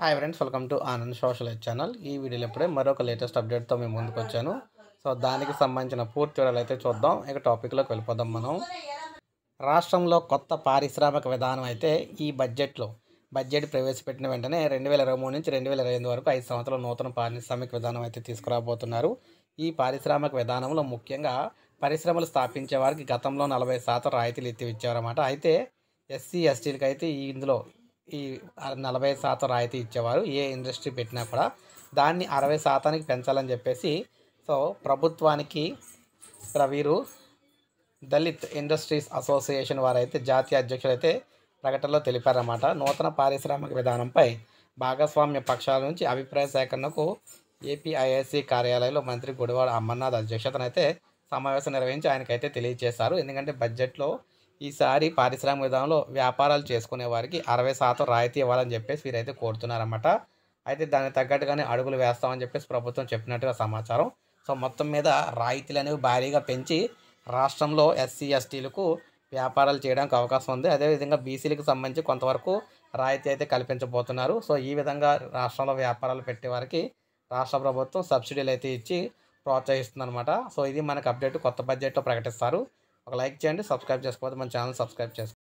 hi friends welcome to Anand social channel ఈ వీడియోలో ఇప్పుడే మరొక లేటెస్ట్ అప్డేట్తో మేము ముందుకు వచ్చాను సో దానికి సంబంధించిన పూర్తి వివరాలు అయితే చూద్దాం ఇక టాపిక్లోకి వెళ్ళిపోదాం మనం రాష్ట్రంలో కొత్త పారిశ్రామిక విధానం అయితే ఈ బడ్జెట్లో బడ్జెట్ ప్రవేశపెట్టిన వెంటనే రెండు వేల ఇరవై మూడు నుంచి రెండు వేల ఇరవై వరకు ఐదు సంవత్సరాల నూతన పారిశ్రామిక విధానం అయితే తీసుకురాబోతున్నారు ఈ పారిశ్రామిక విధానంలో ముఖ్యంగా పరిశ్రమలు స్థాపించే వారికి గతంలో నలభై శాతం రాయితీలు ఎత్తివిచ్చేవారన్నమాట అయితే ఎస్సీ ఎస్టీలకు అయితే ఇందులో ఈ నలభై శాతం రాయితీ ఇచ్చేవారు ఏ ఇండస్ట్రీ పెట్టినా కూడా దాన్ని అరవై శాతానికి పెంచాలని చెప్పేసి సో ప్రభుత్వానికి ప్రవీరు దళిత్ ఇండస్ట్రీస్ అసోసియేషన్ వారైతే జాతీయ అధ్యక్షులైతే ప్రకటనలో తెలిపారన్నమాట నూతన పారిశ్రామిక విధానంపై భాగస్వామ్య పక్షాల నుంచి అభిప్రాయ సేకరణకు ఏపీఐఐసి కార్యాలయంలో మంత్రి గుడివాడ అమర్నాథ్ అధ్యక్షతనైతే సమావేశం నిర్వహించి ఆయనకైతే తెలియజేశారు ఎందుకంటే బడ్జెట్లో ఈసారి పారిశ్రామిక విధానంలో వ్యాపారాలు చేసుకునే వారికి అరవై శాతం రాయితీ ఇవ్వాలని చెప్పేసి వీరైతే కోరుతున్నారన్నమాట అయితే దానికి తగ్గట్టుగానే అడుగులు వేస్తామని చెప్పేసి ప్రభుత్వం చెప్పినట్టుగా సమాచారం సో మొత్తం మీద రాయితీలు అనేవి భారీగా పెంచి రాష్ట్రంలో ఎస్సీ ఎస్టీలకు వ్యాపారాలు చేయడానికి అవకాశం ఉంది అదేవిధంగా బీసీలకు సంబంధించి కొంతవరకు రాయితీ అయితే కల్పించబోతున్నారు సో ఈ విధంగా రాష్ట్రంలో వ్యాపారాలు పెట్టే వారికి రాష్ట్ర ప్రభుత్వం సబ్సిడీలు అయితే ఇచ్చి అనమాట సో ఇది మనకు అప్డేట్ కొత్త బడ్జెట్లో ప్రకటిస్తారు ఒక లైక్ చేయండి సబ్స్క్రైబ్ చేసుకోకపోతే మన ఛానల్ సబ్స్క్రైబ్ చేసుకోండి